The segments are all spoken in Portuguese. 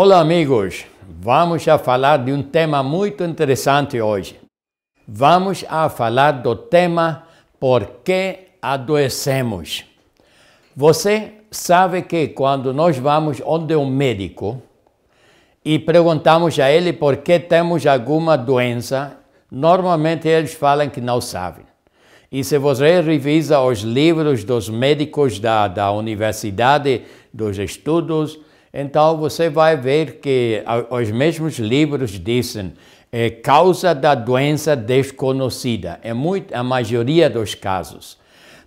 Olá, amigos! Vamos a falar de um tema muito interessante hoje. Vamos a falar do tema Por que adoecemos? Você sabe que quando nós vamos onde um médico e perguntamos a ele por que temos alguma doença, normalmente eles falam que não sabem. E se você revisa os livros dos médicos da, da universidade, dos estudos, então você vai ver que os mesmos livros dizem é, causa da doença desconhecida, é muito, a maioria dos casos.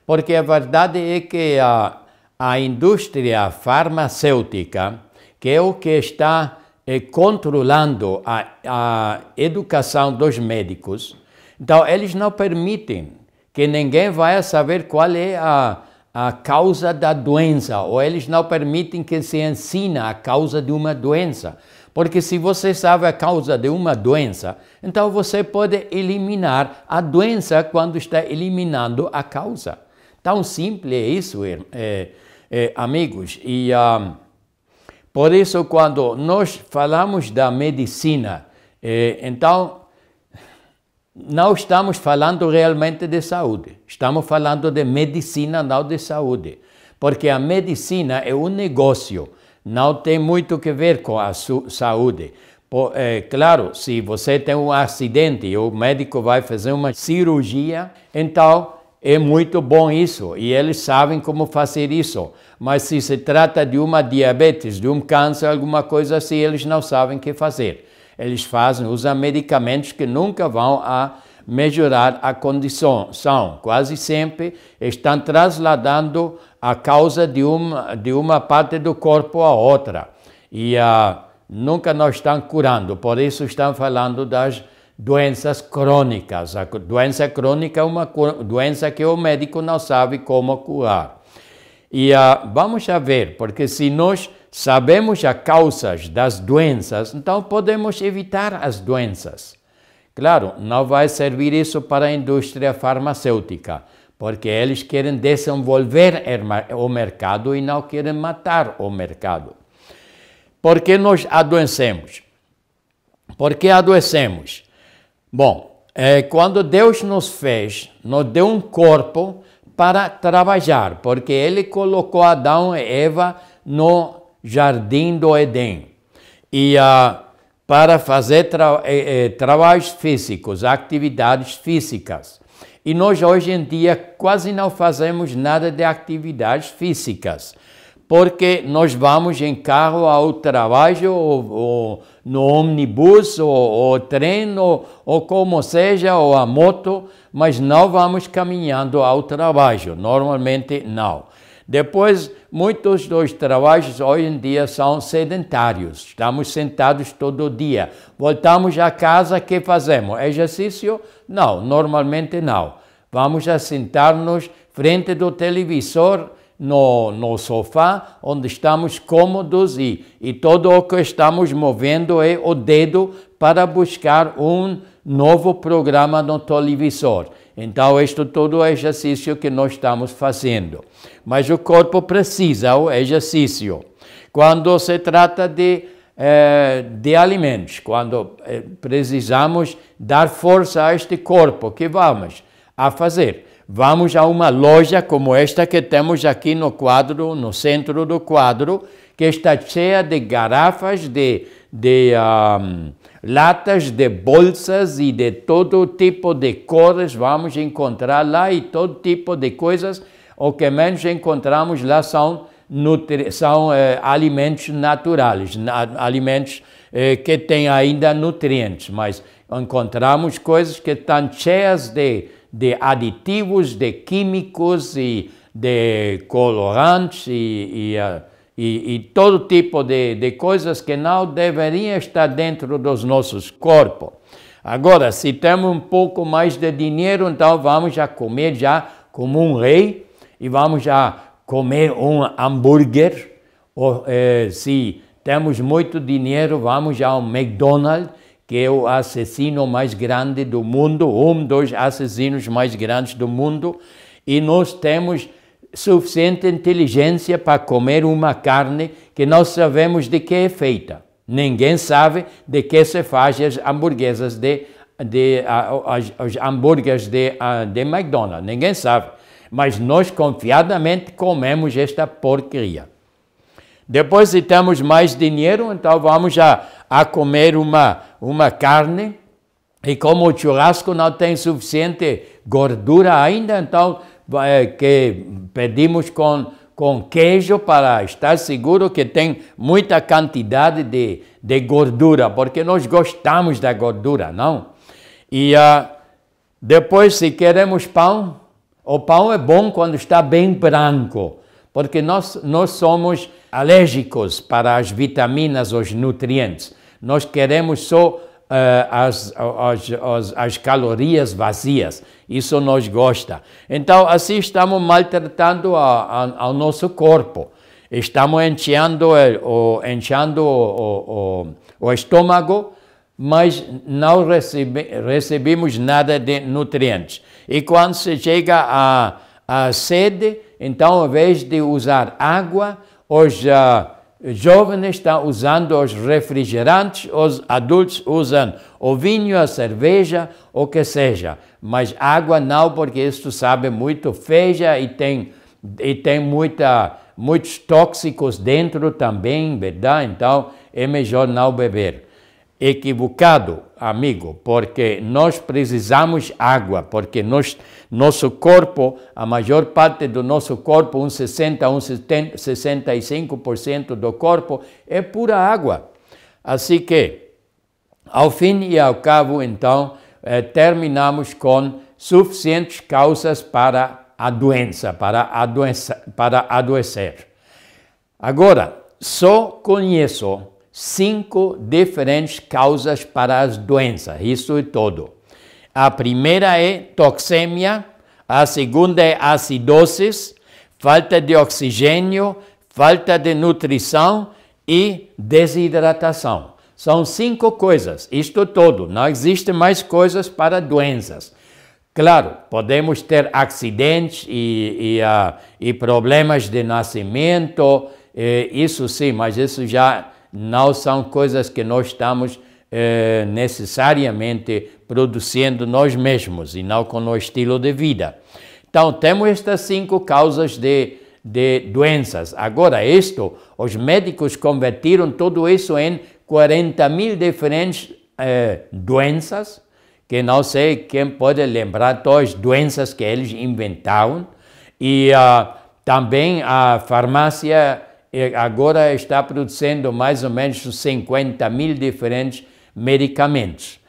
Porque a verdade é que a, a indústria farmacêutica, que é o que está é, controlando a, a educação dos médicos, então eles não permitem que ninguém vá saber qual é a, a causa da doença, ou eles não permitem que se ensina a causa de uma doença. Porque se você sabe a causa de uma doença, então você pode eliminar a doença quando está eliminando a causa. Tão simples é isso, é, é, é amigos. E um, ah, por isso, quando nós falamos da medicina, é, então não estamos falando realmente de saúde, estamos falando de medicina, não de saúde, porque a medicina é um negócio, não tem muito que ver com a saúde. é, claro, se você tem um acidente e o médico vai fazer uma cirurgia, então é muito bom isso e eles sabem como fazer isso. Mas se se trata de uma diabetes, de um câncer, alguma coisa assim, eles não sabem o que fazer eles fazem, usam medicamentos que nunca vão a melhorar a condição. São, quase sempre, estão trasladando a causa de uma, de uma parte do corpo a outra. E uh, nunca não estão curando, por isso estão falando das doenças crônicas. A doença crônica é uma doença que o médico não sabe como curar. E uh, vamos a ver, porque se nós sabemos as causas das doenças, então podemos evitar as doenças. Claro, não vai servir isso para a indústria farmacêutica, porque eles querem desenvolver o mercado e não querem matar o mercado. Por que nós adoecemos? Por que adoecemos? Bom, é, quando Deus nos fez, nos deu um corpo para trabalhar, porque Ele colocou Adão e Eva no Jardim do Éden. E a ah, para fazer tra eh, eh, trabalhos físicos, atividades físicas. E nós hoje em dia quase não fazemos nada de atividades físicas, porque nós vamos em carro ao trabalho, ou, ou no ônibus, ou, ou trem, ou, ou como seja, ou a moto, mas não vamos caminhando ao trabalho, normalmente não. Depois, muitos dos trabalhos hoje em dia são sedentários. Estamos sentados todo dia. Voltamos à casa, que fazemos? Exercício? Não, normalmente não. Vamos a sentar-nos frente do televisor, no, no sofá, onde estamos cômodos e, e todo o que estamos movendo é o dedo para buscar um novo programa no televisor. Então, isto todo é exercício que nós estamos fazendo. Mas o corpo precisa o exercício. Quando se trata de, eh, de alimentos, quando eh, precisamos dar força a este corpo, que vamos a fazer? Vamos a uma loja como esta que temos aqui no quadro, no centro do quadro, que está cheia de garrafas de, de um, ah, latas de bolsas e de todo tipo de cores vamos encontrar lá e todo tipo de coisas. O que menos encontramos lá são, são eh, alimentos naturais, na alimentos eh, que têm ainda nutrientes, mas encontramos coisas que estão cheias de, de aditivos, de químicos e de colorantes e, e uh, e, e todo tipo de, de coisas que não deveriam estar dentro dos nossos corpos. Agora, se temos um pouco mais de dinheiro, então vamos já comer já como um rei e vamos já comer um hambúrguer. Ou, é, se temos muito dinheiro, vamos já ao McDonald's, que é o assassino mais grande do mundo, um dos assassinos mais grandes do mundo. E nós temos suficiente inteligência para comer uma carne que não sabemos de que é feita. Ninguém sabe de que se faz as hamburguesas de, de as, as hambúrgueres de, de McDonald's. Ninguém sabe. Mas nós confiadamente comemos esta porcaria. Depois, se temos mais dinheiro, então vamos a, a comer uma, uma carne. E como o churrasco não tem suficiente gordura ainda, então é que pedimos com, com queijo para estar seguro que tem muita quantidade de, de gordura, porque nós gostamos da gordura, não? E uh, depois, se queremos pão, o pão é bom quando está bem branco, porque nós, nós somos alérgicos para as vitaminas, os nutrientes. Nós queremos só eh, as as as calorias vazias. Isso nós gosta. Então, assim estamos maltratando a, a, ao nosso corpo. Estamos enchendo, o, enchendo o, o, o estômago, mas não recebe, recebemos nada de nutrientes. E quando se chega à, à sede, então, ao invés de usar água, os... Uh, jovens estão usando os refrigerantes, os adultos usam o vinho, a cerveja, o que seja, mas água não, porque isso sabe muito feia e tem, e tem muita, muitos tóxicos dentro também, verdade? Então é melhor não beber. Equivocado, amigo, porque nós precisamos água, porque nós nosso corpo, a maior parte do nosso corpo, uns 60, a 70, 65% do corpo, é pura água. Assim que, ao fim e ao cabo, então, eh, terminamos com suficientes causas para a doença, para, a doença, para adoecer. Agora, só conheço cinco diferentes causas para as doenças, isso é todo. A primeira é toxemia, a segunda é acidosis, falta de oxigênio, falta de nutrição e desidratação. São cinco coisas, isto todo. Não existem mais coisas para doenças. Claro, podemos ter acidentes e, e, uh, e problemas de nascimento, eh, isso sim, mas isso já não são coisas que nós estamos eh, necessariamente produzindo nós mesmos e não com o estilo de vida. Então, temos estas cinco causas de, de doenças. Agora, isto, os médicos convertiram tudo isso em 40 mil diferentes eh, doenças, que não sei quem pode lembrar todas as doenças que eles inventaram. E ah, também a farmácia eh, agora está produzindo mais ou menos 50 mil diferentes medicamentos.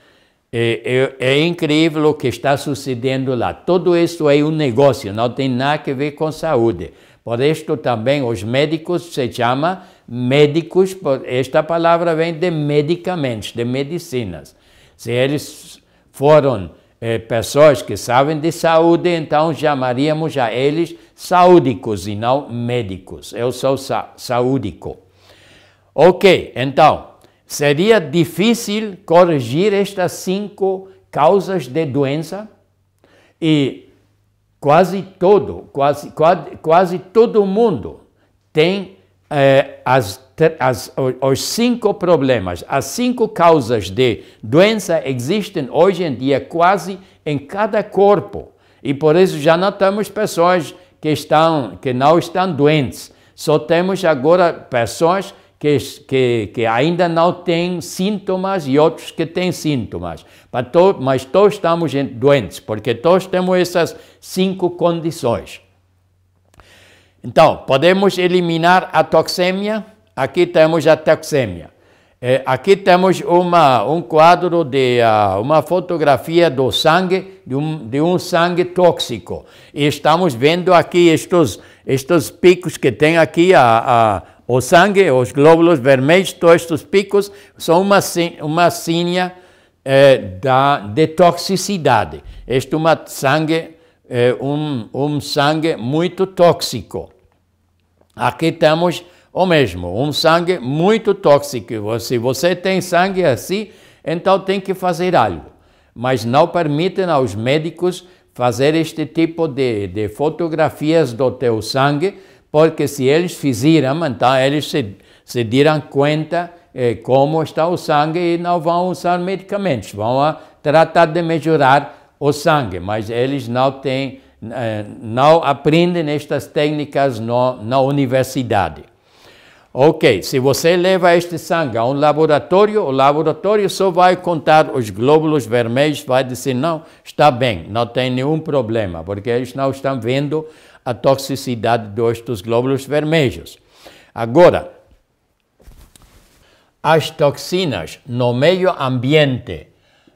É, é, é, incrível o que está sucedendo lá. Tudo isso é um negócio, não tem nada a ver com saúde. Por isto também os médicos se chama médicos, esta palavra vem de medicamentos, de medicinas. Se eles foram é, pessoas que sabem de saúde, então chamaríamos a eles saúdicos e não médicos. Eu sou sa saúdico. Ok, então, Seria difícil corrigir estas cinco causas de doença e quase todo, quase, quase, quase todo mundo tem eh, as, as, os cinco problemas, as cinco causas de doença existem hoje em dia quase em cada corpo e por isso já não temos pessoas que estão que não estão doentes, só temos agora pessoas que, que, que ainda não têm sintomas e outros que têm sintomas. Mas, to, mas todos estamos doentes, porque todos temos essas cinco condições. Então, podemos eliminar a toxemia. Aqui temos a toxemia. É, aqui temos uma, um quadro de uh, uma fotografia do sangue, de um, de um sangue tóxico. E estamos vendo aqui estes, estes picos que tem aqui a, o sangue, os glóbulos vermelhos, todos os picos, são uma, uma sinha é, eh, da detoxicidade. Este é uma sangue, é, um, um sangue muito tóxico. Aqui temos o mesmo, um sangue muito tóxico. Se você tem sangue assim, então tem que fazer algo. Mas não permitem aos médicos fazer este tipo de, de fotografias do teu sangue, porque se eles fizeram, então eles se, se deram conta eh, como está o sangue e não vão usar medicamentos, vão tratar de melhorar o sangue, mas eles não têm, eh, não aprendem estas técnicas no, na universidade. Ok, se você leva este sangue a um laboratório, o laboratório só vai contar os glóbulos vermelhos, vai dizer, não, está bem, não tem nenhum problema, porque eles não estão vendo a toxicidade dos glóbulos vermelhos. Agora, as toxinas no meio ambiente,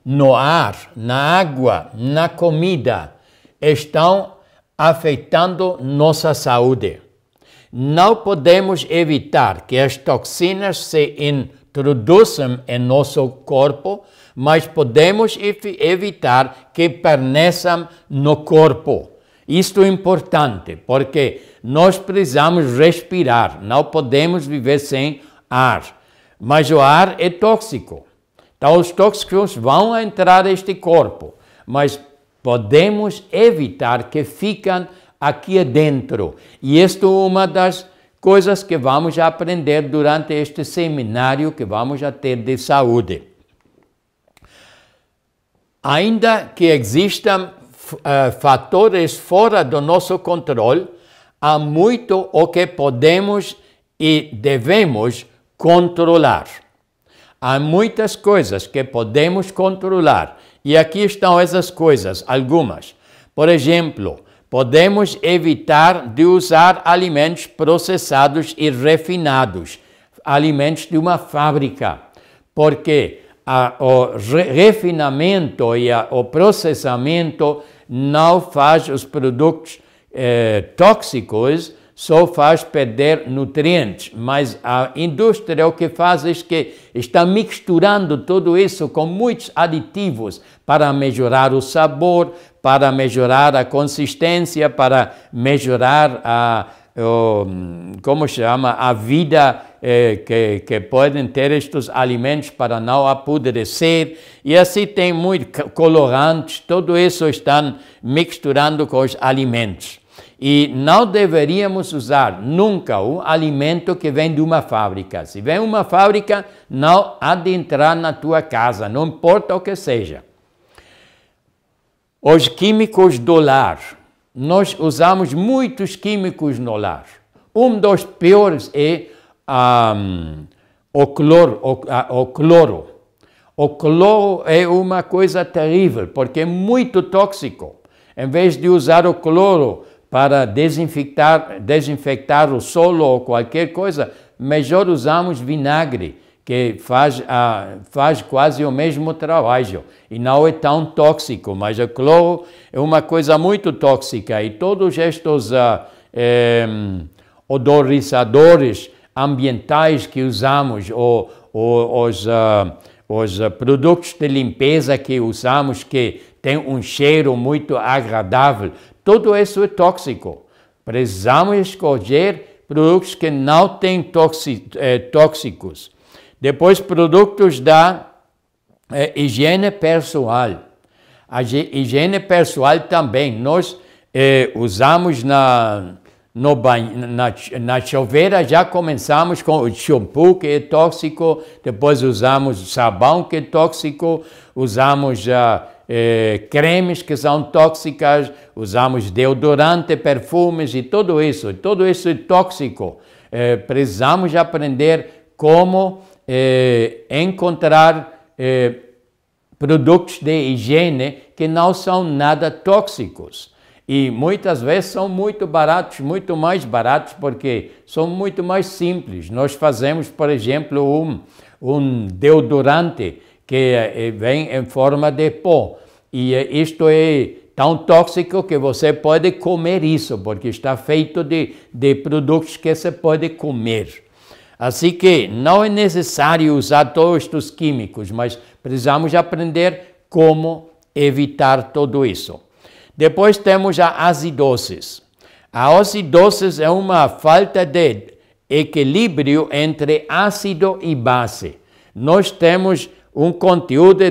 no ar, na água, na comida, estão afetando nossa saúde. Não podemos evitar que as toxinas se introduzam em nosso corpo, mas podemos evitar que permaneçam no corpo. Isto é importante porque nós precisamos respirar, não podemos viver sem ar. Mas o ar é tóxico. Então, os tóxicos vão entrar neste corpo, mas podemos evitar que ficam aqui dentro. E isto é uma das coisas que vamos aprender durante este seminário que vamos ter de saúde. Ainda que existam eh, fatores fora do nosso controle, há muito o que podemos e devemos controlar. Há muitas coisas que podemos controlar e aqui estão essas coisas, algumas. Por exemplo, podemos evitar de usar alimentos processados e refinados, alimentos de uma fábrica, porque a, o refinamento e a, o processamento não faz os produtos eh, tóxicos, só faz perder nutrientes, mas a indústria o que faz é que está misturando tudo isso com muitos aditivos para melhorar o sabor, para melhorar a consistência, para melhorar a, como se chama, a vida eh, que, que podem ter estes alimentos para não apodrecer. E assim tem muito colorantes, tudo isso estão misturando com os alimentos. E não deveríamos usar nunca um alimento que vem de uma fábrica. Se vem uma fábrica, não adentrar na tua casa, não importa o que seja. Os químicos do lar, nós usamos muitos químicos no lar. Um dos piores é um, o, cloro, o, o cloro. O cloro é uma coisa terrível porque é muito tóxico. Em vez de usar o cloro para desinfectar, desinfectar o solo ou qualquer coisa, melhor usamos vinagre que faz, ah, faz quase o mesmo trabalho e não é tão tóxico, mas o cloro é uma coisa muito tóxica e todos estes ah, eh, odorizadores ambientais que usamos, ou, ou os, ah, os produtos de limpeza que usamos que tem um cheiro muito agradável, tudo isso é tóxico. Precisamos escolher produtos que não têm eh, tóxicos depois, produtos da eh, higiene pessoal. A higiene pessoal também nós eh, usamos na, no banho, na, na chuveira, já começamos com o shampoo que é tóxico, depois usamos sabão que é tóxico, usamos já. Ah, eh, cremes que são tóxicas, usamos deodorante, perfumes e tudo isso. Tudo isso é tóxico. Eh, precisamos aprender como eh, encontrar eh, produtos de higiene que não são nada tóxicos. E muitas vezes são muito baratos, muito mais baratos, porque são muito mais simples. Nós fazemos, por exemplo, um, um deodorante que é, vem em forma de pó. E isto é tão tóxico que você pode comer isso, porque está feito de, de produtos que você pode comer. Assim que não é necessário usar todos os químicos, mas precisamos aprender como evitar tudo isso. Depois temos a acidoses. A acidoses é uma falta de equilíbrio entre ácido e base. Nós temos um conteúdo de,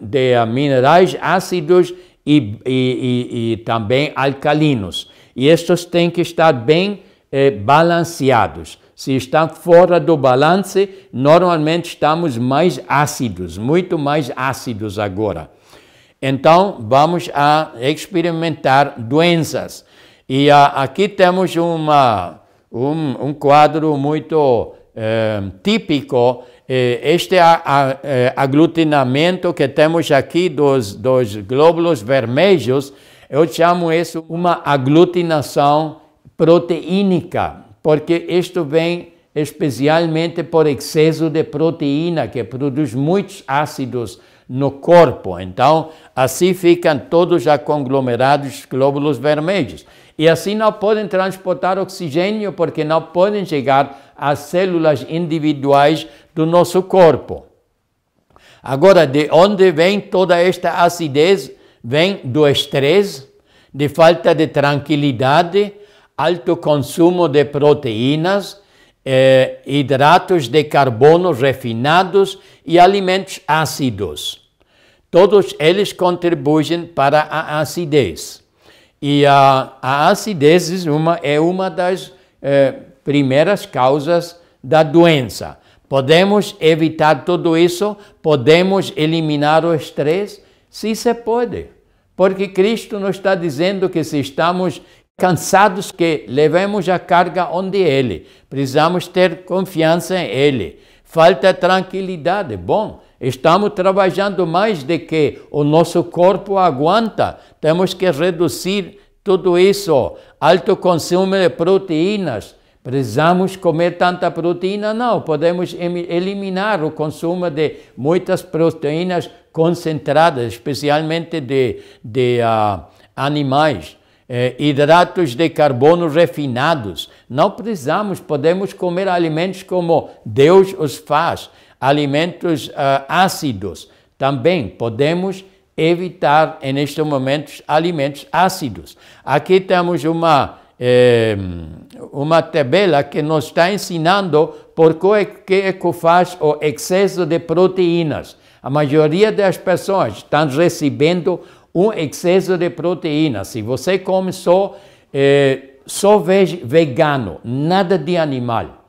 de minerais ácidos e, e, e, e, também alcalinos. E estes têm que estar bem eh, balanceados. Se está fora do balance, normalmente estamos mais ácidos, muito mais ácidos agora. Então, vamos a experimentar doenças. E a, aqui temos uma, um, um quadro muito é, típico, é, este a, a, eh, aglutinamento que temos aqui dos, dos glóbulos vermelhos, eu chamo isso uma aglutinação proteínica porque isto vem especialmente por excesso de proteína, que produz muitos ácidos no corpo. Então, assim ficam todos já conglomerados glóbulos vermelhos. E assim não podem transportar oxigênio, porque não podem chegar às células individuais do nosso corpo. Agora, de onde vem toda esta acidez? Vem do estresse, de falta de tranquilidade, alto consumo de proteínas, eh, hidratos de carbono refinados e alimentos ácidos. Todos eles contribuem para a acidez. E a, a acidez é uma, é uma das eh, primeiras causas da doença. Podemos evitar tudo isso? Podemos eliminar o estresse? Sim, se pode. Porque Cristo nos está dizendo que se estamos cansados que levemos a carga onde Ele. Precisamos ter confiança em Ele. Falta tranquilidade. Bom, estamos trabalhando mais do que o nosso corpo aguenta. Temos que reduzir tudo isso. Alto consumo de proteínas. Precisamos comer tanta proteína? Não, podemos eliminar o consumo de muitas proteínas concentradas, especialmente de, de uh, animais. É, hidratos de carbono refinados. Não precisamos, podemos comer alimentos como Deus os faz, alimentos ah, ácidos. Também podemos evitar, neste momento, alimentos ácidos. Aqui temos uma, é, uma tabela que nos está ensinando por que é que faz o excesso de proteínas. A maioria das pessoas estão recebendo um excesso de proteína. Se você come só, é, só vegano, nada de animal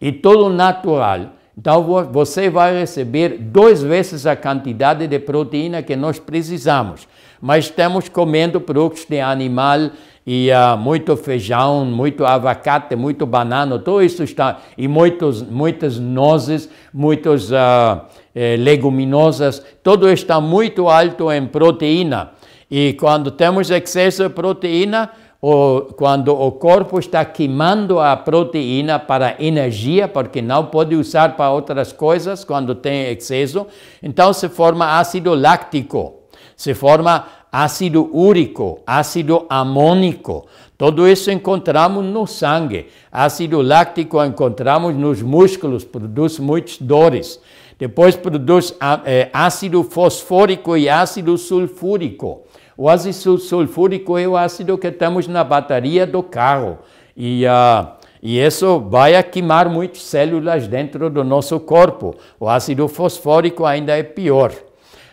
e todo natural, então você vai receber duas vezes a quantidade de proteína que nós precisamos. Mas estamos comendo produtos de animal e uh, muito feijão, muito abacate, muito banana, tudo isso está, e muitos, muitas nozes, muitas uh, ah, eh, leguminosas, tudo está muito alto em proteína. E quando temos excesso de proteína, ou quando o corpo está queimando a proteína para energia, porque não pode usar para outras coisas quando tem excesso, então se forma ácido láctico, se forma ácido úrico, ácido amônico. Tudo isso encontramos no sangue. Ácido láctico encontramos nos músculos, produz muitas dores. Depois produz ah, é, ácido fosfórico e ácido sulfúrico. O ácido sulfúrico é o ácido que temos na bateria do carro. E, uh, e isso vai queimar muitas células dentro do nosso corpo. O ácido fosfórico ainda é pior.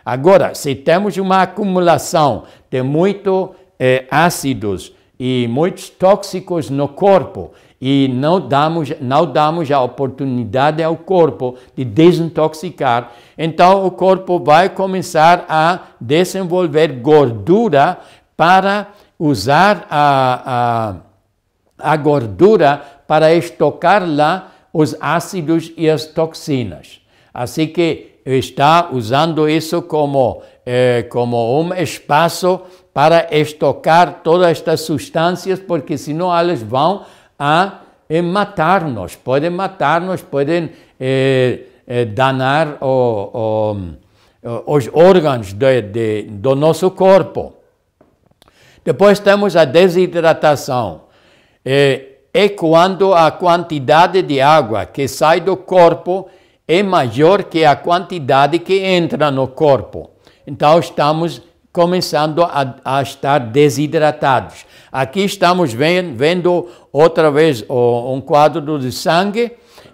Agora, se temos uma acumulação de muitos eh, ácidos e muitos tóxicos no corpo e não damos, não damos a oportunidade ao corpo de desintoxicar, então o corpo vai começar a desenvolver gordura para usar a, a, a gordura para estocar lá os ácidos e as toxinas. Assim que está usando isso como, eh, como um espaço para estocar todas estas substâncias, porque senão elas vão a eh, matar-nos, podem matar-nos, podem eh, eh, danar o, o, eh, os órgãos de, de, do nosso corpo. Depois temos a desidratação. Eh, é quando a quantidade de água que sai do corpo é maior que a quantidade que entra no corpo. Então estamos começando a, a estar desidratados. Aqui estamos vendo, outra vez um quadro de sangue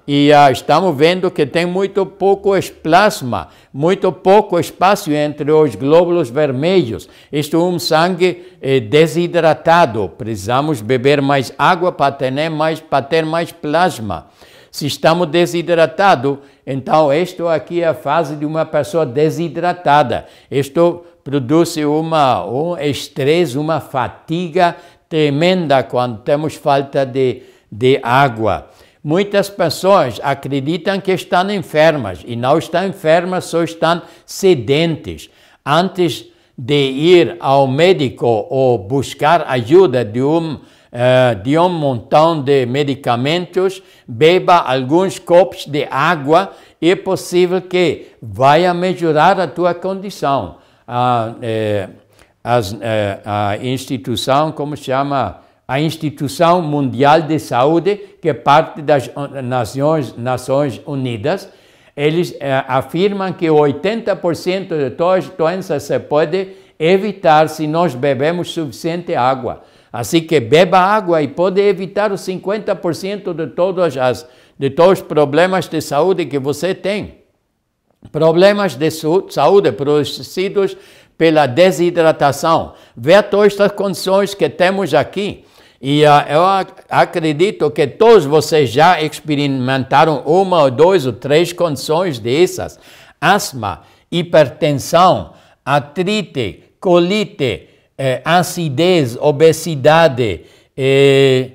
e ah, estamos vendo que tem muito pouco plasma, muito pouco espaço entre os glóbulos vermelhos. Isto é um sangue eh, desidratado. Precisamos beber mais água para ter né, mais, para ter mais plasma. Se estamos desidratados, então isto aqui é a fase de uma pessoa desidratada. Isto produz uma, um estresse, uma fatiga tremenda quando temos falta de, de água. Muitas pessoas acreditam que estão enfermas e não estão enfermas, só estão sedentes. Antes de ir ao médico ou buscar ajuda de um eh, de um montão de medicamentos, beba alguns copos de água, é possível que vai melhorar a tua condição. A, eh, eh, a instituição, como se chama? A Instituição Mundial de Saúde, que é parte das Nações, Nações Unidas, eles afirmam que 80% de todas as doenças se pode evitar se nós bebemos suficiente água. Assim que beba água e pode evitar os 50% de todos, as, de todos os problemas de saúde que você tem. Problemas de saúde produzidos pela desidratação. Vê todas estas condições que temos aqui. E uh, eu acredito que todos vocês já experimentaram uma ou duas ou três condições dessas: asma, hipertensão, artrite, colite, é, acidez, obesidade, é,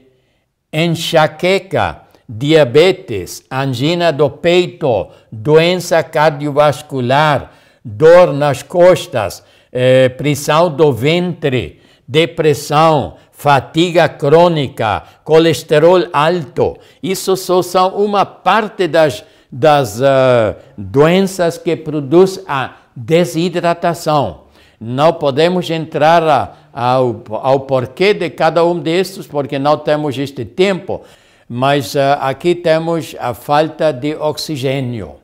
enxaqueca, diabetes, angina do peito, doença cardiovascular, dor nas costas, é, prisão do ventre, depressão, fatiga crônica, colesterol alto. Isso só são uma parte das, das uh, doenças que produz a desidratação. Não podemos entrar ao, ao porquê de cada um destes, porque não temos este tempo, mas uh, aqui temos a falta de oxigênio.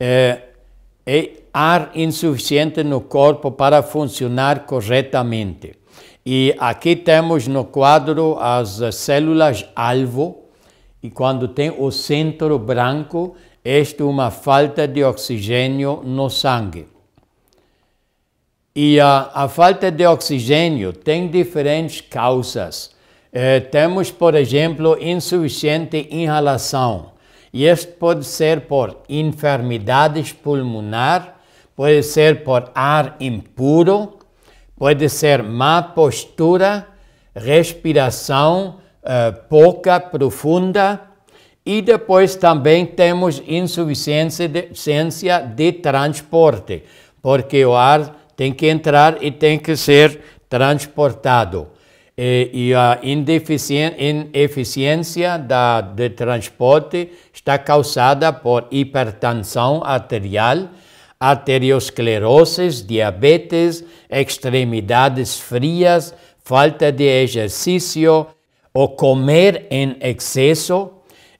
É, é ar insuficiente no corpo para funcionar corretamente. E aqui temos no quadro as células alvo, e quando tem o centro branco, este é uma falta de oxigênio no sangue. E a, a falta de oxigênio tem diferentes causas. Eh, temos, por exemplo, insuficiente inhalação. E este pode ser por enfermidades pulmonares, pode ser por ar impuro, pode ser má postura, respiração eh, pouca, profunda. E depois também temos insuficiência de, de transporte, porque o ar tem que entrar e tem que ser transportado. E, e a ineficiência da, de transporte está causada por hipertensão arterial, arteriosclerose, diabetes, extremidades frias, falta de exercício, ou comer em excesso,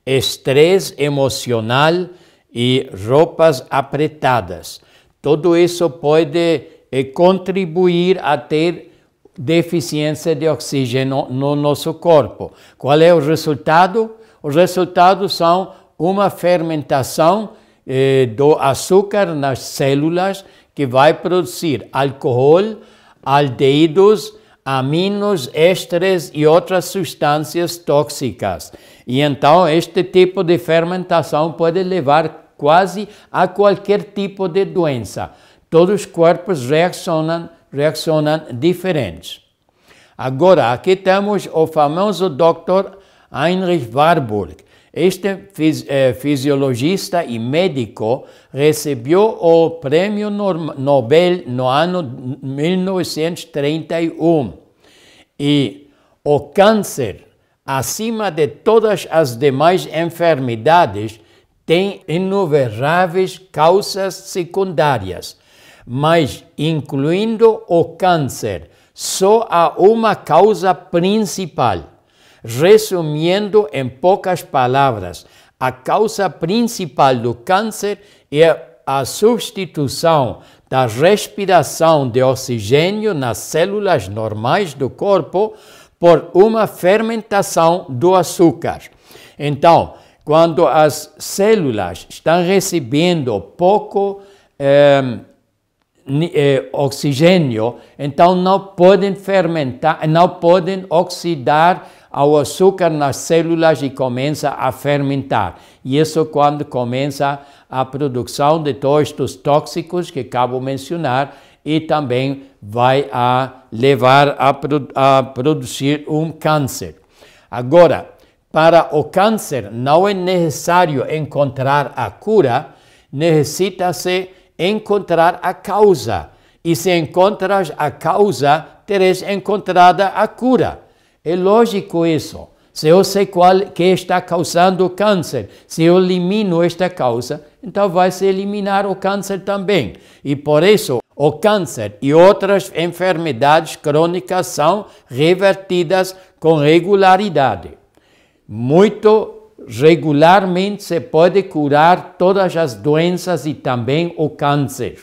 estresse emocional e roupas apertadas. Tudo isso pode e contribuir a ter deficiência de oxigênio no nosso corpo. Qual é o resultado? Os resultados são uma fermentação eh, do açúcar nas células que vai produzir alcohol, aldeídos, aminos, ésteres e outras substâncias tóxicas. E então este tipo de fermentação pode levar quase a qualquer tipo de doença. Todos os corpos reaccionam, reaccionam diferentes. Agora, aqui temos o famoso Dr. Heinrich Warburg. Este eh, fisiologista e médico recebeu o Prêmio Nobel no ano 1931. E o câncer, acima de todas as demais enfermidades, tem inumeráveis causas secundárias mas incluindo o câncer, só há uma causa principal. Resumindo em poucas palavras, a causa principal do câncer é a substituição da respiração de oxigênio nas células normais do corpo por uma fermentação do açúcar. Então, quando as células estão recebendo pouco eh, eh, oxigênio, então não podem fermentar, não podem oxidar o açúcar nas células e começa a fermentar. E isso quando começa a produção de todos os tóxicos que acabo de mencionar e também vai a levar a, a produzir um câncer. Agora, para o câncer não é necessário encontrar a cura, necessita-se encontrar a causa. E se encontras a causa, terás encontrada a cura. É lógico isso. Se eu sei qual que está causando o câncer, se eu elimino esta causa, então vai se eliminar o câncer também. E por isso, o câncer e outras enfermidades crônicas são revertidas com regularidade. Muito regularmente se pode curar todas as doenças e também o câncer.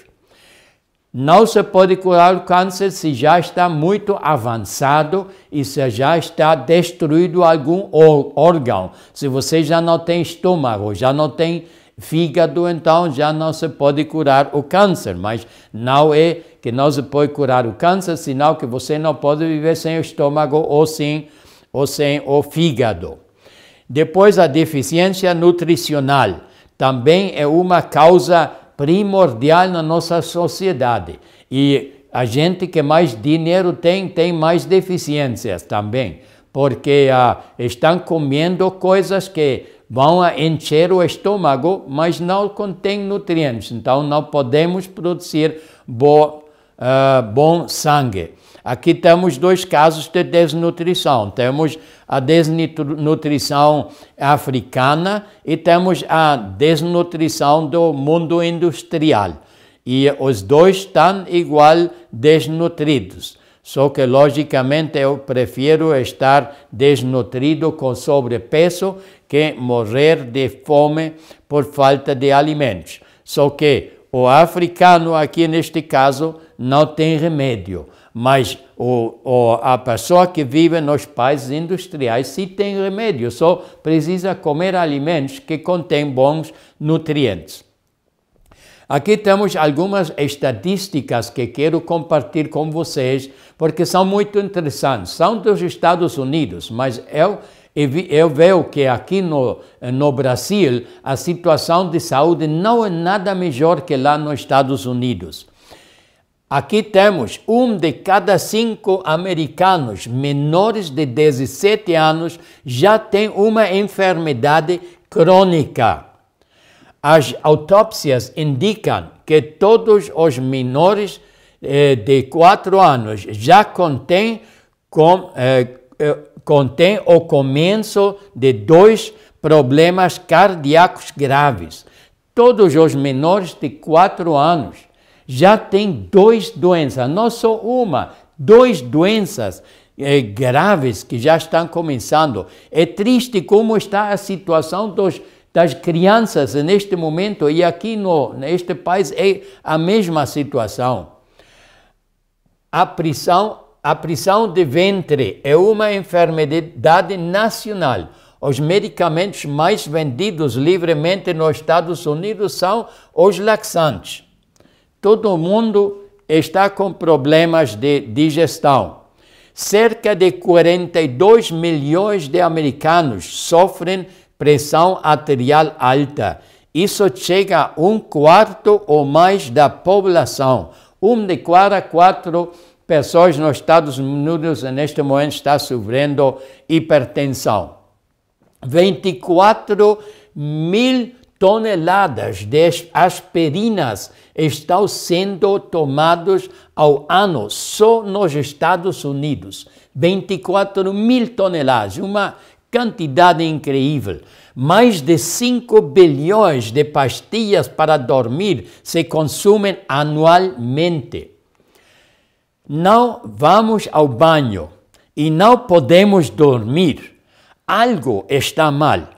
Não se pode curar o câncer se já está muito avançado e se já está destruído algum órgão. Se você já não tem estômago, já não tem fígado, então já não se pode curar o câncer. Mas não é que não se pode curar o câncer, senão que você não pode viver sem o estômago ou sem, ou sem o fígado. Depois, a deficiência nutricional também é uma causa primordial na nossa sociedade. E a gente que mais dinheiro tem, tem mais deficiências também, porque ah, estão comendo coisas que vão encher o estômago, mas não contém nutrientes, então não podemos produzir bo, ah, bom sangue. Aqui temos dois casos de desnutrição. Temos a desnutrição africana e temos a desnutrição do mundo industrial. E os dois estão igual desnutridos. Só que, logicamente, eu prefiro estar desnutrido com sobrepeso que morrer de fome por falta de alimentos. Só que o africano, aqui neste caso, não tem remédio. Mas o, o, a pessoa que vive nos países industriais, se tem remédio, só precisa comer alimentos que contêm bons nutrientes. Aqui temos algumas estatísticas que quero compartilhar com vocês, porque são muito interessantes. São dos Estados Unidos, mas eu, eu vejo que aqui no, no Brasil a situação de saúde não é nada melhor que lá nos Estados Unidos. Aqui temos um de cada cinco americanos menores de 17 anos já tem uma enfermidade crônica. As autópsias indicam que todos os menores eh, de 4 anos já contêm, com, eh, eh, contém o começo de dois problemas cardíacos graves. Todos os menores de 4 anos já tem duas doenças, não só uma, duas doenças eh, graves que já estão começando. É triste como está a situação dos, das crianças neste momento e aqui no, neste país é a mesma situação. A prisão, a prisão de ventre é uma enfermidade nacional. Os medicamentos mais vendidos livremente nos Estados Unidos são os laxantes. Todo mundo está com problemas de digestão. Cerca de 42 milhões de americanos sofrem pressão arterial alta. Isso chega a um quarto ou mais da população. Um de cada quatro pessoas nos Estados Unidos neste momento está sofrendo hipertensão. 24 mil toneladas de aspirinas estão sendo tomados ao ano só nos Estados Unidos. 24 mil toneladas, uma quantidade incrível. Mais de 5 bilhões de pastilhas para dormir se consumem anualmente. Não vamos ao banho e não podemos dormir. Algo está mal.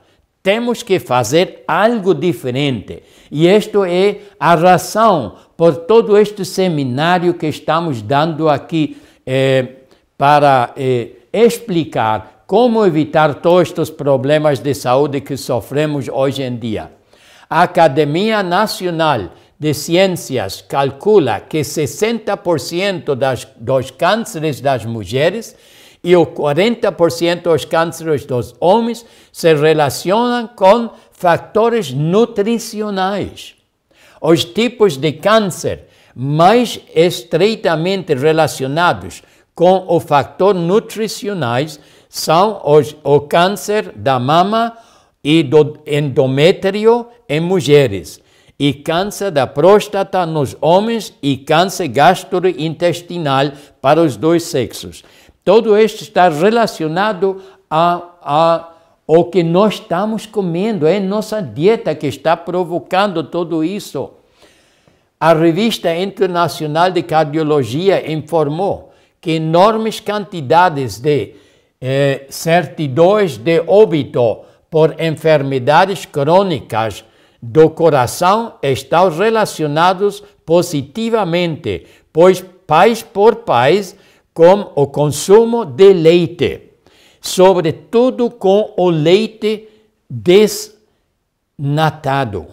Temos que fazer algo diferente. E esta é a razão por todo este seminário que estamos dando aqui eh, para eh, explicar como evitar todos estes problemas de saúde que sofremos hoje em dia. A Academia Nacional de Ciências calcula que 60% das, dos cânceres das mulheres e o 40% dos cânceres dos homens se relacionam com fatores nutricionais. Os tipos de câncer mais estreitamente relacionados com o fator nutricionais são os, o câncer da mama e do endométrio em mulheres, e câncer da próstata nos homens e câncer gastrointestinal para os dois sexos. Todo isto está relacionado a, a o que nós estamos comendo, é nossa dieta que está provocando tudo isso. A revista internacional de cardiologia informou que enormes quantidades de eh, certidões de óbito por enfermidades crônicas do coração estão relacionados positivamente, pois pais por pais, com o consumo de leite sobretudo com o leite desnatado.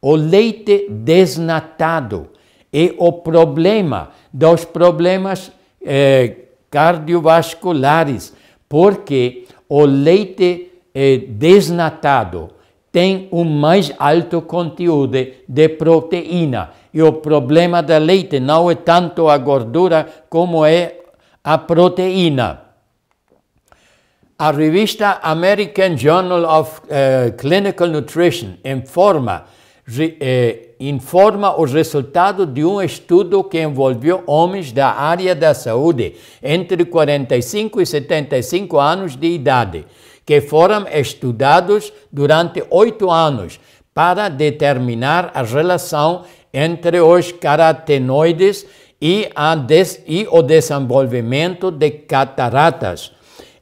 O leite desnatado é o problema dos problemas eh, cardiovasculares, porque o leite eh, desnatado tem um mais alto conteúdo de proteína. E o problema da leite não é tanto a gordura como é a proteína. A revista American Journal of eh, Clinical Nutrition informa, re, eh, informa os resultados de um estudo que envolveu homens da área da saúde entre 45 e 75 anos de idade, que foram estudados durante oito anos para determinar a relação entre os carotenoides e, des, e o desenvolvimento de cataratas.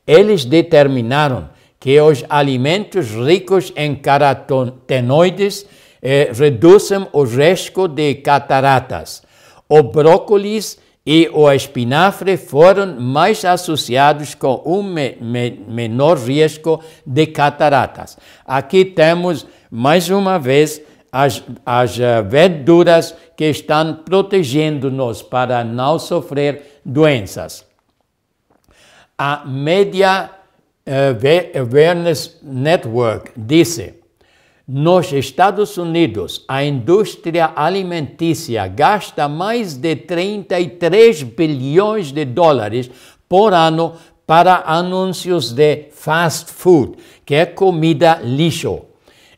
Eles determinaram que os alimentos ricos em carotenoides eh, reduzem o risco de cataratas. O brócolis e o espinafre foram mais associados com um me me menor risco de cataratas. Aqui temos, mais uma vez, as, as eh, verduras que estão protegendo-nos para não sofrer doenças a Media eh, Awareness Network disse: Nos Estados Unidos, a indústria alimentícia gasta mais de 33 bilhões de dólares por ano para anúncios de fast food, que é comida lixo.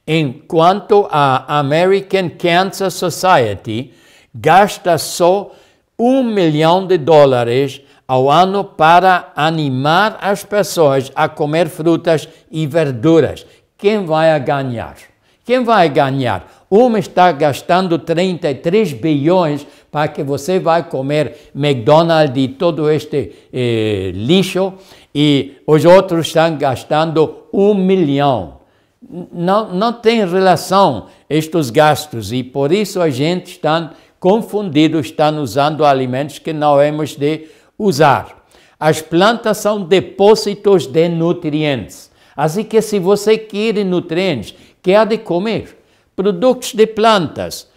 Enquanto a American Cancer Society gasta só um milhão de dólares ao ano para animar as pessoas a comer frutas e verduras. Quem vai ganhar? Quem vai ganhar? Uma está gastando 33 bilhões para que você vai comer McDonald's e todo este eh, lixo e os outros estão gastando um milhão. Não, não tem relação estes gastos e por isso a gente está confundido, está usando alimentos que não émos de usar. As plantas são depósitos de nutrientes. Assim que se você quer nutrientes, quer de comer. Produtos de plantas,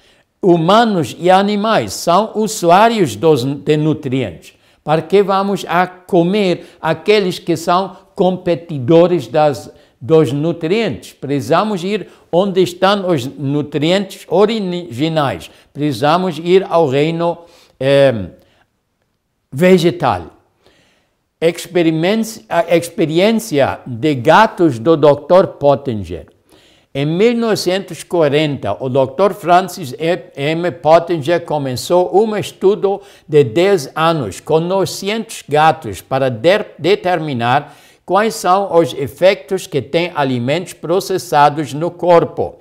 humanos e animais são usuários dos, de nutrientes. Para que vamos a comer aqueles que são competidores das, dos nutrientes? Precisamos ir onde estão os nutrientes originais. Precisamos ir ao reino eh, vegetal. Experiência, a experiência de gatos do Dr. Pottinger. Em 1940, o Dr. Francis M. Pottinger começou um estudo de 10 anos com 900 gatos para de determinar quais são os efeitos que têm alimentos processados no corpo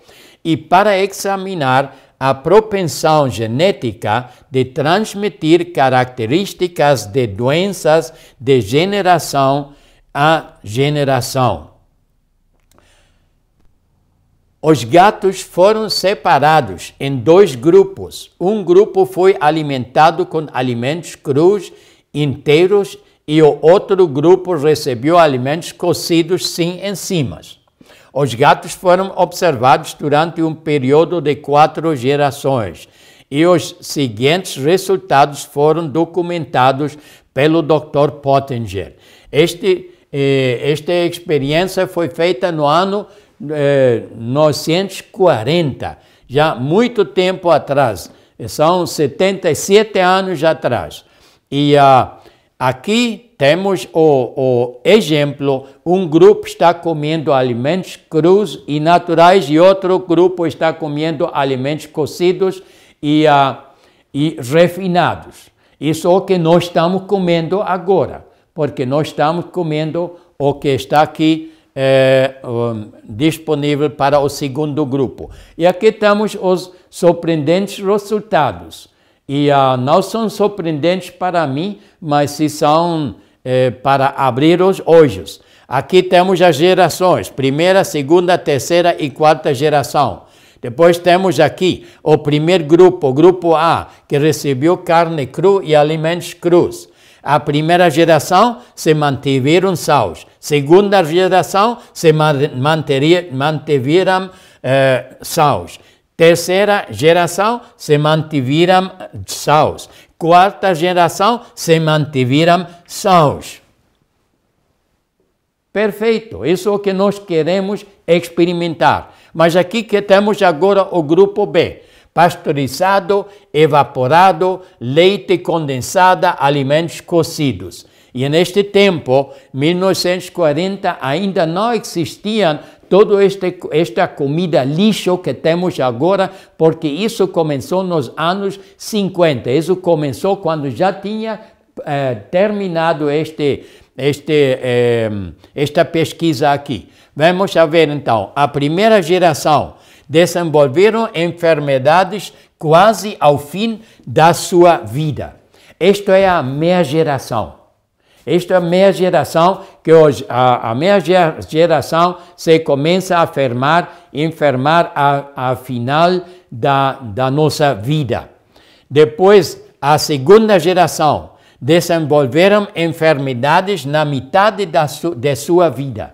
e para examinar a propensão genética de transmitir características de doenças de geração a geração. Os gatos foram separados em dois grupos. Um grupo foi alimentado com alimentos crus inteiros e o outro grupo recebeu alimentos cocidos sem enzimas. Os gatos foram observados durante um período de quatro gerações e os seguintes resultados foram documentados pelo Dr. Pottinger. Este, eh, esta experiência foi feita no ano eh, 940, já muito tempo atrás, são 77 anos atrás. E ah, aqui temos o, o exemplo: um grupo está comendo alimentos crus e naturais, e outro grupo está comendo alimentos cocidos e, uh, e refinados. Isso é o que nós estamos comendo agora, porque nós estamos comendo o que está aqui é, um, disponível para o segundo grupo. E aqui temos os surpreendentes resultados. E uh, não são surpreendentes para mim, mas se são eh, para abrir os olhos. Aqui temos as gerações, primeira, segunda, terceira e quarta geração. Depois temos aqui o primeiro grupo, o grupo A, que recebeu carne crua e alimentos crus. A primeira geração se mantiveram salvos. Segunda geração se mantiveram eh, salvos. Terceira geração se mantiveram salvos quarta geração se mantiveram sãos. Perfeito, isso é o que nós queremos experimentar. Mas aqui que temos agora o grupo B: pasteurizado, evaporado, leite condensado, alimentos cocidos. E neste tempo, 1940, ainda não existiam toda este, esta comida lixo que temos agora, porque isso começou nos anos 50. Isso começou quando já tinha eh, terminado este, este, eh, esta pesquisa aqui. Vamos a ver então. A primeira geração desenvolveram enfermidades quase ao fim da sua vida. Esta é a minha geração. Esta é a minha geração, que hoje, a, a minha geração se começa a afirmar, enfermar a, a final da, da nossa vida. Depois, a segunda geração desenvolveram enfermidades na metade da su, de sua vida.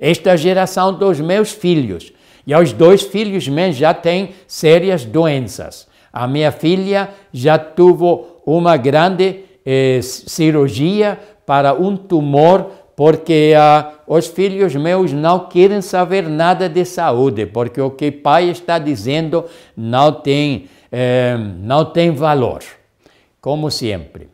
Esta é geração dos meus filhos, e os dois filhos meus já têm sérias doenças. A minha filha já teve uma grande eh, cirurgia para um tumor, porque ah, os filhos meus não querem saber nada de saúde, porque o que pai está dizendo não tem, eh, não tem valor, como sempre.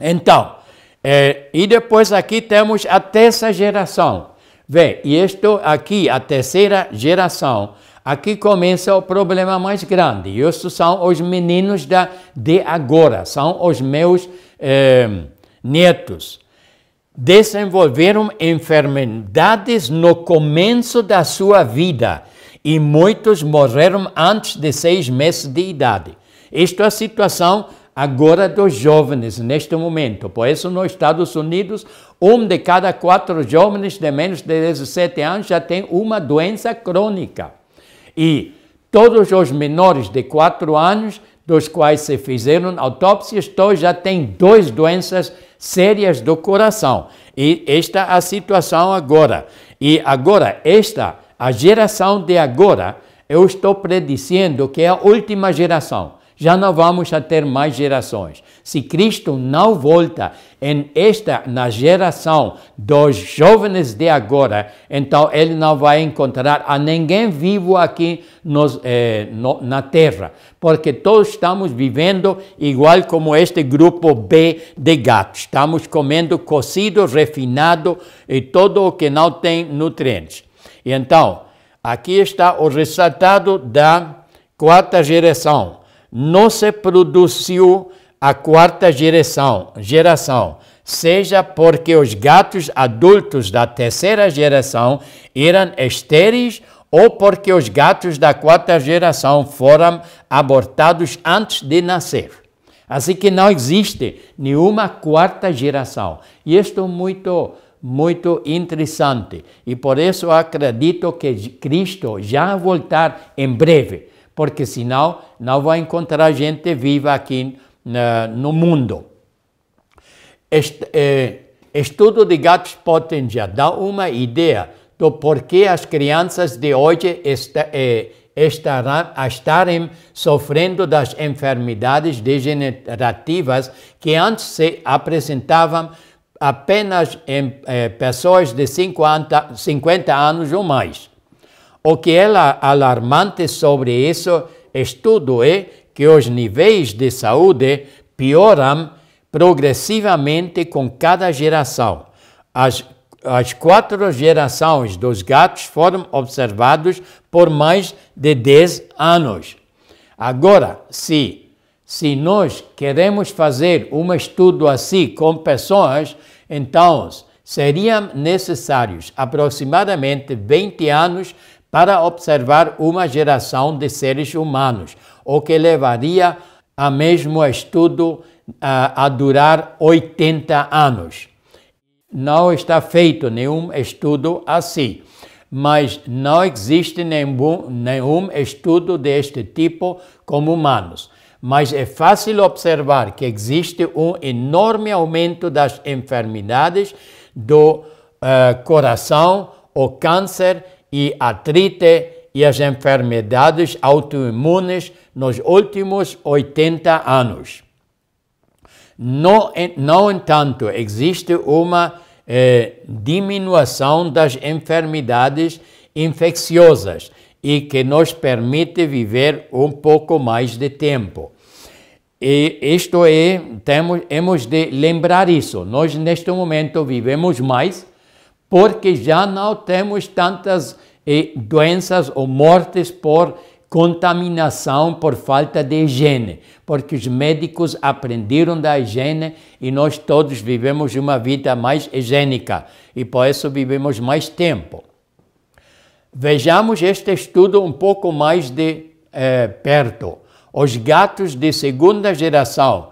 Então, é, e depois aqui temos a terça geração. Vê, e isto aqui, a terceira geração, aqui começa o problema mais grande. Isso são os meninos da, de agora, são os meus. Eh, netos, desenvolveram enfermidades no começo da sua vida e muitos morreram antes de seis meses de idade. Esta é a situação agora dos jovens neste momento. Por isso, nos Estados Unidos, um de cada quatro jovens de menos de 17 anos já tem uma doença crônica. E todos os menores de 4 anos, dos quais se fizeram autópsias, todos já têm duas doenças crônicas sérias do coração. E esta é a situação agora. E agora, esta, a geração de agora, eu estou predizendo que é a última geração já não vamos a ter mais gerações. Se Cristo não volta em esta, na geração dos jovens de agora, então ele não vai encontrar a ninguém vivo aqui nos, eh, no, na terra, porque todos estamos vivendo igual como este grupo B de gatos. Estamos comendo cozido, refinado e todo o que não tem nutrientes. E então, aqui está o resultado da quarta geração não se produziu a quarta geração, geração, seja porque os gatos adultos da terceira geração eram estéreis ou porque os gatos da quarta geração foram abortados antes de nascer. Assim que não existe nenhuma quarta geração. E isto é muito, muito interessante. E por isso acredito que Cristo já voltar em breve porque senão não vai encontrar gente viva aqui na, no mundo. Este, eh, estudo de gatos Pottinger dá uma ideia do porquê as crianças de hoje está, eh, estarão, estarem sofrendo das enfermidades degenerativas que antes se apresentavam apenas em eh, pessoas de 50, 50 anos ou mais. O que é alarmante sobre isso estudo é que os níveis de saúde pioram progressivamente com cada geração. As, as quatro gerações dos gatos foram observados por mais de 10 anos. Agora, se, se nós queremos fazer um estudo assim com pessoas, então seriam necessários aproximadamente 20 anos para observar uma geração de seres humanos, o que levaria a mesmo estudo a, a durar 80 anos. Não está feito nenhum estudo assim, mas não existe nenhum, nenhum estudo deste tipo com humanos mas é fácil observar que existe um enorme aumento das enfermidades do uh, coração, o câncer e artrite e as enfermidades autoimunes nos últimos 80 anos. No, no entanto, existe uma eh, diminuição das enfermidades infecciosas e que nos permite viver um pouco mais de tempo. E isto é, temos, temos de lembrar isso. Nós, neste momento, vivemos mais porque já não temos tantas eh, doenças ou mortes por contaminação por falta de higiene, porque os médicos aprenderam da higiene e nós todos vivemos uma vida mais higiênica e por isso vivemos mais tempo. Vejamos este estudo um pouco mais de eh, perto. Os gatos de segunda geração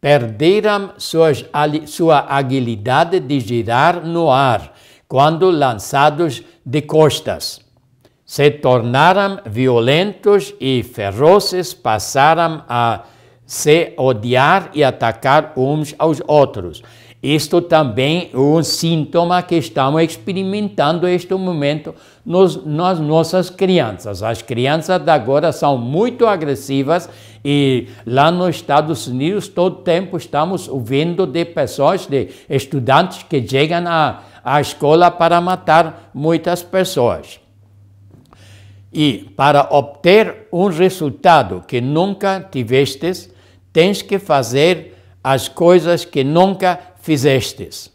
perderam suas, sua agilidade de girar no ar quando lançados de costas. Se tornaram violentos e ferozes, passaram a se odiar e atacar uns aos outros. Isto também é um sintoma que estamos experimentando neste momento nos, nas nossas crianças. As crianças agora são muito agressivas e lá nos Estados Unidos todo tempo estamos ouvindo de pessoas, de estudantes que chegam à, à escola para matar muitas pessoas. E para obter um resultado que nunca tivestes, tens que fazer as coisas que nunca fizestes.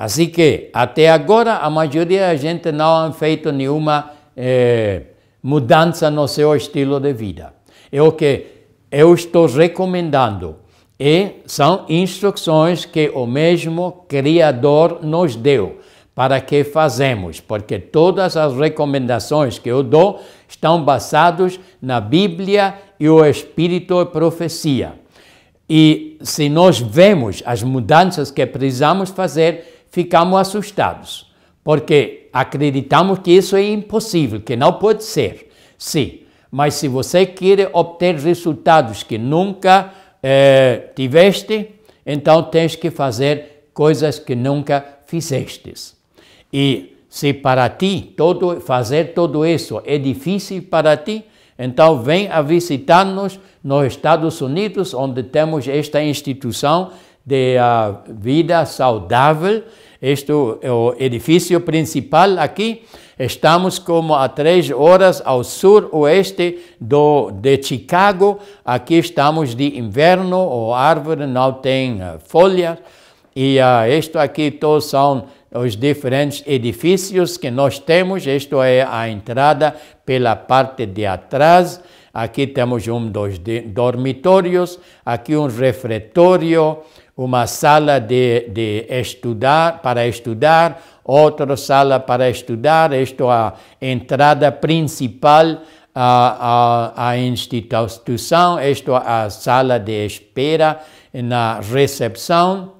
Assim que, até agora, a maioria da gente não tem feito nenhuma eh, mudança no seu estilo de vida. É o que eu estou recomendando. E são instruções que o mesmo Criador nos deu para que fazemos, porque todas as recomendações que eu dou estão basadas na Bíblia e o Espírito e profecia. E se nós vemos as mudanças que precisamos fazer, ficamos assustados, porque acreditamos que isso é impossível, que não pode ser. Sim, mas se você quer obter resultados que nunca eh, tiveste, então tens que fazer coisas que nunca fizestes. E se para ti todo, fazer tudo isso é difícil para ti, então vem a visitar-nos nos Estados Unidos, onde temos esta instituição de uh, vida saudável este é o edifício principal aqui. Estamos como a três horas ao oeste do, de Chicago. Aqui estamos de inverno, a árvore não tem eh, folha. folhas. E uh, isto aqui todos são os diferentes edifícios que nós temos. Isto é a entrada pela parte de atrás. Aqui temos um dos dormitórios, aqui um refeitório, uma sala de, de estudar, para estudar, outra sala para estudar, isto é a entrada principal à, à, à instituição, isto é a sala de espera na recepção.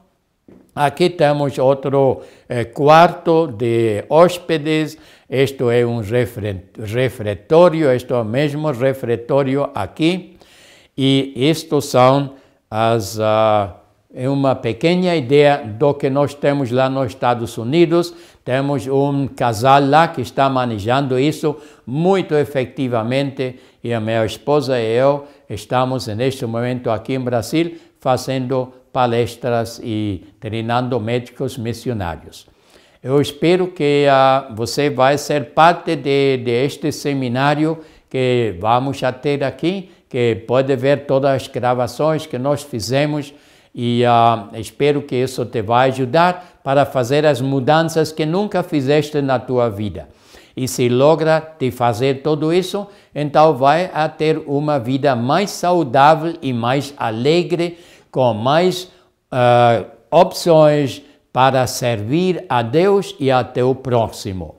Aqui temos outro eh, quarto de hóspedes, isto é um refeitório, isto é o mesmo refeitório aqui, e estes são as. Uh, é uma pequena ideia do que nós temos lá nos Estados Unidos. Temos um casal lá que está manejando isso muito efetivamente e a minha esposa e eu estamos neste momento aqui em Brasil fazendo palestras e treinando médicos missionários. Eu espero que uh, você vai ser parte de, de este seminário que vamos a ter aqui, que pode ver todas as gravações que nós fizemos e uh, espero que isso te vá ajudar para fazer as mudanças que nunca fizeste na tua vida. E se logra te fazer tudo isso, então vai a ter uma vida mais saudável e mais alegre, com mais uh, opções para servir a Deus e a teu próximo.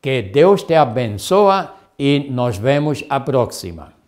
Que Deus te abençoe e nos vemos a próxima.